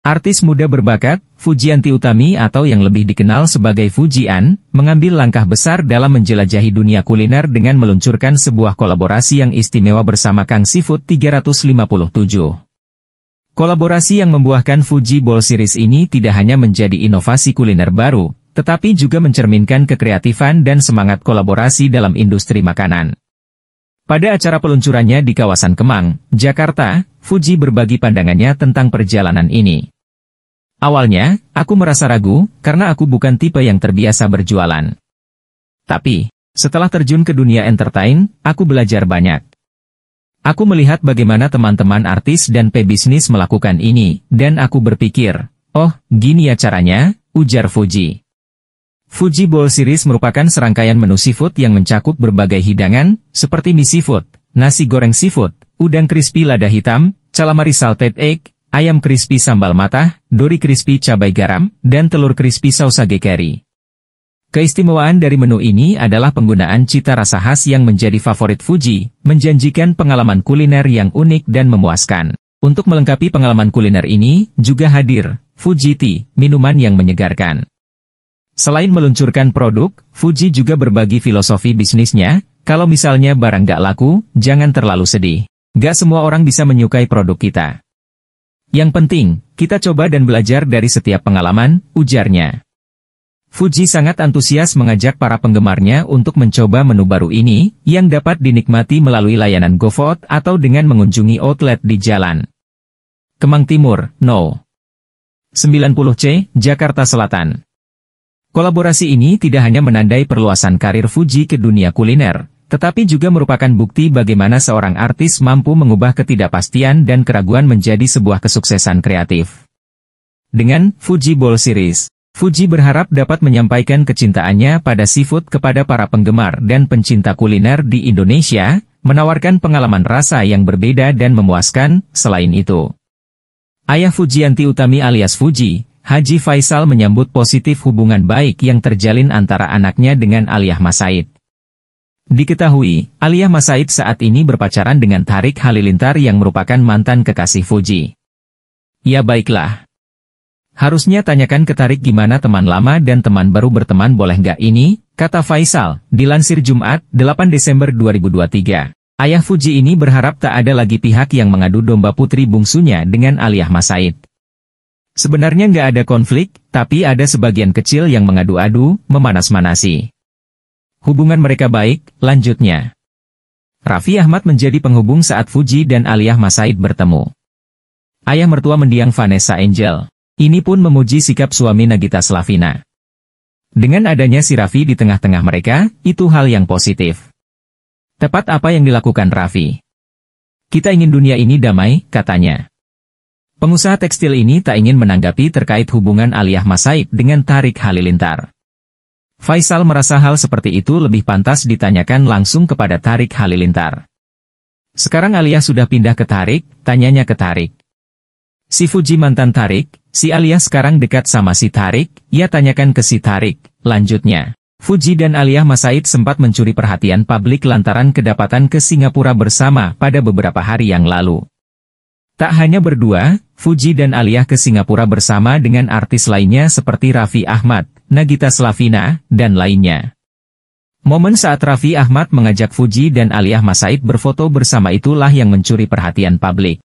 Artis muda berbakat, Fujianti Utami atau yang lebih dikenal sebagai Fujian, mengambil langkah besar dalam menjelajahi dunia kuliner dengan meluncurkan sebuah kolaborasi yang istimewa bersama Kang Seafood 357. Kolaborasi yang membuahkan Fuji Bowl Series ini tidak hanya menjadi inovasi kuliner baru, tetapi juga mencerminkan kekreatifan dan semangat kolaborasi dalam industri makanan. Pada acara peluncurannya di kawasan Kemang, Jakarta, Fuji berbagi pandangannya tentang perjalanan ini. Awalnya, aku merasa ragu, karena aku bukan tipe yang terbiasa berjualan. Tapi, setelah terjun ke dunia entertain, aku belajar banyak. Aku melihat bagaimana teman-teman artis dan pebisnis melakukan ini, dan aku berpikir, oh, gini ya caranya, ujar Fuji. Fuji Bowl Series merupakan serangkaian menu seafood yang mencakup berbagai hidangan, seperti mie seafood, nasi goreng seafood, udang crispy lada hitam, calamari salted egg, ayam crispy sambal matah, dori crispy cabai garam, dan telur crispy saus sage curry. Keistimewaan dari menu ini adalah penggunaan cita rasa khas yang menjadi favorit Fuji, menjanjikan pengalaman kuliner yang unik dan memuaskan. Untuk melengkapi pengalaman kuliner ini, juga hadir Fuji Tea, minuman yang menyegarkan. Selain meluncurkan produk, Fuji juga berbagi filosofi bisnisnya, kalau misalnya barang gak laku, jangan terlalu sedih. Gak semua orang bisa menyukai produk kita. Yang penting, kita coba dan belajar dari setiap pengalaman, ujarnya. Fuji sangat antusias mengajak para penggemarnya untuk mencoba menu baru ini, yang dapat dinikmati melalui layanan GoFood atau dengan mengunjungi outlet di jalan. Kemang Timur, No. 90C, Jakarta Selatan. Kolaborasi ini tidak hanya menandai perluasan karir Fuji ke dunia kuliner, tetapi juga merupakan bukti bagaimana seorang artis mampu mengubah ketidakpastian dan keraguan menjadi sebuah kesuksesan kreatif. Dengan Fuji Bowl Series, Fuji berharap dapat menyampaikan kecintaannya pada seafood kepada para penggemar dan pencinta kuliner di Indonesia, menawarkan pengalaman rasa yang berbeda dan memuaskan, selain itu. Ayah Fujianti Utami alias Fuji, Haji Faisal menyambut positif hubungan baik yang terjalin antara anaknya dengan Aliyah Masaid. Diketahui, Aliyah Masaid saat ini berpacaran dengan Tarik Halilintar yang merupakan mantan kekasih Fuji. Ya baiklah. Harusnya tanyakan ke Tarik gimana teman lama dan teman baru berteman boleh nggak ini, kata Faisal, dilansir Jumat, 8 Desember 2023. Ayah Fuji ini berharap tak ada lagi pihak yang mengadu domba putri bungsunya dengan Aliyah Masaid. Sebenarnya nggak ada konflik, tapi ada sebagian kecil yang mengadu-adu, memanas-manasi. Hubungan mereka baik, lanjutnya. Raffi Ahmad menjadi penghubung saat Fuji dan Aliyah Masaid bertemu. Ayah mertua mendiang Vanessa Angel. Ini pun memuji sikap suami Nagita Slavina. Dengan adanya si Raffi di tengah-tengah mereka, itu hal yang positif. Tepat apa yang dilakukan Raffi. Kita ingin dunia ini damai, katanya. Pengusaha tekstil ini tak ingin menanggapi terkait hubungan Aliyah Masaid dengan Tarik Halilintar. Faisal merasa hal seperti itu lebih pantas ditanyakan langsung kepada Tarik Halilintar. Sekarang Alia sudah pindah ke Tarik, tanyanya ke Tarik. Si Fuji mantan Tarik, si Alia sekarang dekat sama si Tarik, ia tanyakan ke si Tarik, lanjutnya. Fuji dan Alia Masaid sempat mencuri perhatian publik lantaran kedapatan ke Singapura bersama pada beberapa hari yang lalu. Tak hanya berdua, Fuji dan Alia ke Singapura bersama dengan artis lainnya seperti Raffi Ahmad, Nagita Slavina, dan lainnya. Momen saat Raffi Ahmad mengajak Fuji dan Ali Ahmad Said berfoto bersama itulah yang mencuri perhatian publik.